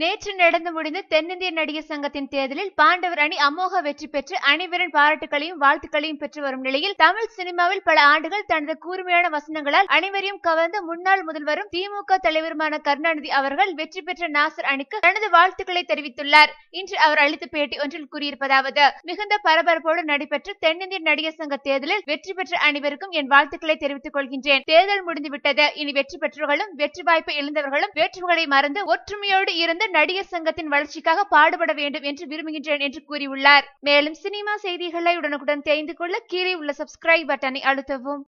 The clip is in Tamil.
நேற்று நடந்து முடிந்த தென்னிந்திய நடிகர் சங்கத்தின் தேர்தலில் பாண்டவர் அணி அமோக வெற்றி பெற்று அனைவரின் பாராட்டுகளையும் வாழ்த்துக்களையும் பெற்று வரும் நிலையில் தமிழ் சினிமாவில் பல ஆண்டுகள் தனது கூர்மையான வசனங்களால் அனைவரையும் கவர்ந்த முன்னாள் முதல்வரும் திமுக தலைவருமான கருணாநிதி அவர்கள் வெற்றி பெற்ற நாசர் அணிக்கு தனது வாழ்த்துக்களை தெரிவித்துள்ளார் இன்று அவர் அளித்த பேட்டி ஒன்றில் கூறியிருப்பதாவது மிகுந்த பரபரப்போடு நடைபெற்ற தென்னிந்திய நடிகர் சங்க தேர்தலில் வெற்றி பெற்ற அனைவருக்கும் என் வாழ்த்துக்களை தெரிவித்துக் கொள்கின்றேன் தேர்தல் முடிந்துவிட்டது இனி வெற்றி பெற்றவர்களும் வெற்றி வாய்ப்பை எழுந்தவர்களும் வேற்றுகளை மறந்து ஒற்றுமையோடு இருந்த நடிகர் சங்கத்தின் வளர்ச்சிக்காக பாடுபட வேண்டும் என்று விரும்புகின்றேன் என்று கூறியுள்ளார் மேலும் சினிமா செய்திகளை உடனுக்குடன் தெரிந்து கொள்ள கீழே உள்ள சப்ஸ்கிரைப் பட்டனை அழுத்தவும்